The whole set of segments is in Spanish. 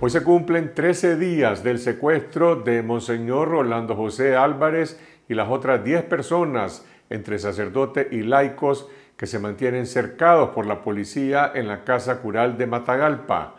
Hoy se cumplen 13 días del secuestro de Monseñor Rolando José Álvarez y las otras 10 personas, entre sacerdotes y laicos, que se mantienen cercados por la policía en la Casa Cural de Matagalpa.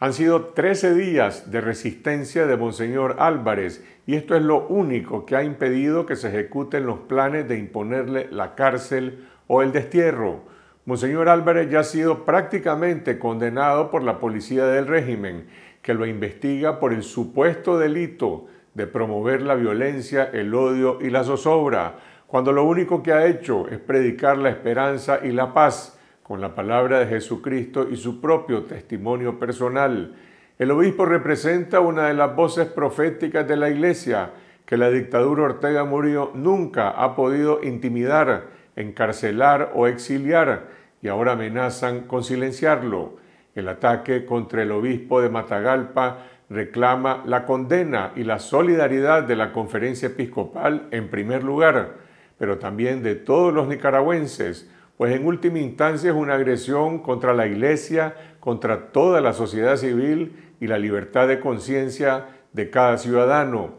Han sido 13 días de resistencia de Monseñor Álvarez y esto es lo único que ha impedido que se ejecuten los planes de imponerle la cárcel o el destierro. Monseñor Álvarez ya ha sido prácticamente condenado por la policía del régimen, que lo investiga por el supuesto delito de promover la violencia, el odio y la zozobra, cuando lo único que ha hecho es predicar la esperanza y la paz con la palabra de Jesucristo y su propio testimonio personal. El obispo representa una de las voces proféticas de la Iglesia que la dictadura Ortega Murillo nunca ha podido intimidar encarcelar o exiliar y ahora amenazan con silenciarlo. El ataque contra el obispo de Matagalpa reclama la condena y la solidaridad de la conferencia episcopal en primer lugar, pero también de todos los nicaragüenses, pues en última instancia es una agresión contra la iglesia, contra toda la sociedad civil y la libertad de conciencia de cada ciudadano.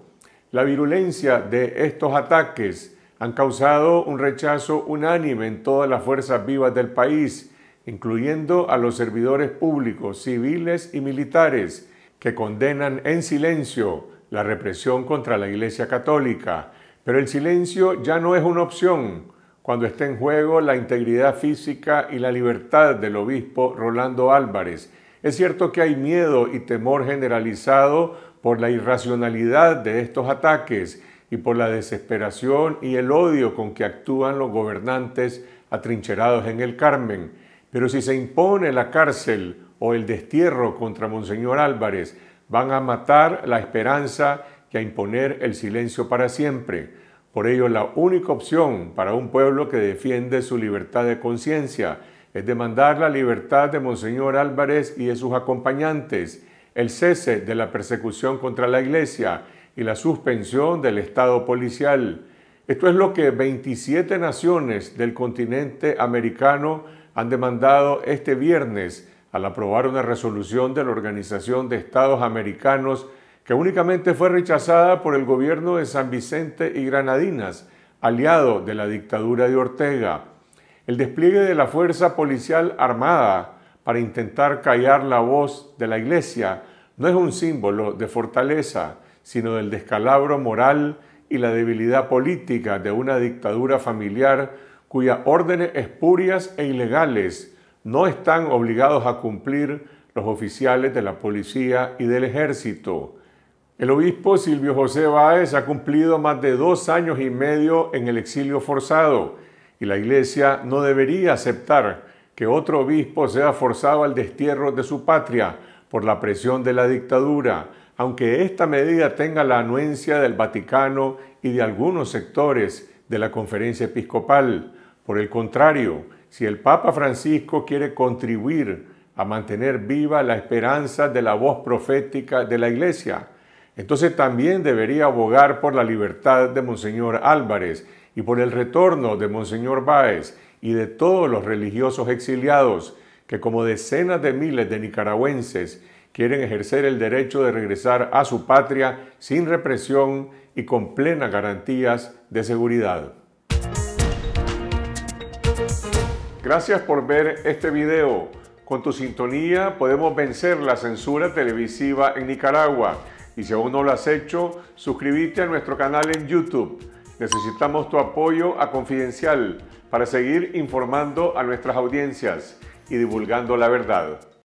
La virulencia de estos ataques han causado un rechazo unánime en todas las fuerzas vivas del país, incluyendo a los servidores públicos, civiles y militares, que condenan en silencio la represión contra la Iglesia Católica. Pero el silencio ya no es una opción cuando está en juego la integridad física y la libertad del obispo Rolando Álvarez. Es cierto que hay miedo y temor generalizado por la irracionalidad de estos ataques, y por la desesperación y el odio con que actúan los gobernantes atrincherados en el Carmen. Pero si se impone la cárcel o el destierro contra Monseñor Álvarez, van a matar la esperanza que a imponer el silencio para siempre. Por ello, la única opción para un pueblo que defiende su libertad de conciencia es demandar la libertad de Monseñor Álvarez y de sus acompañantes, el cese de la persecución contra la Iglesia, y la suspensión del Estado policial. Esto es lo que 27 naciones del continente americano han demandado este viernes al aprobar una resolución de la Organización de Estados Americanos que únicamente fue rechazada por el gobierno de San Vicente y Granadinas, aliado de la dictadura de Ortega. El despliegue de la fuerza policial armada para intentar callar la voz de la Iglesia no es un símbolo de fortaleza, sino del descalabro moral y la debilidad política de una dictadura familiar cuyas órdenes espurias e ilegales no están obligados a cumplir los oficiales de la policía y del ejército. El obispo Silvio José Báez ha cumplido más de dos años y medio en el exilio forzado y la iglesia no debería aceptar que otro obispo sea forzado al destierro de su patria por la presión de la dictadura, aunque esta medida tenga la anuencia del Vaticano y de algunos sectores de la conferencia episcopal. Por el contrario, si el Papa Francisco quiere contribuir a mantener viva la esperanza de la voz profética de la Iglesia, entonces también debería abogar por la libertad de Monseñor Álvarez y por el retorno de Monseñor Báez y de todos los religiosos exiliados que como decenas de miles de nicaragüenses quieren ejercer el derecho de regresar a su patria sin represión y con plenas garantías de seguridad. Gracias por ver este video. Con tu sintonía podemos vencer la censura televisiva en Nicaragua. Y si aún no lo has hecho, suscríbete a nuestro canal en YouTube. Necesitamos tu apoyo a Confidencial para seguir informando a nuestras audiencias y divulgando la verdad.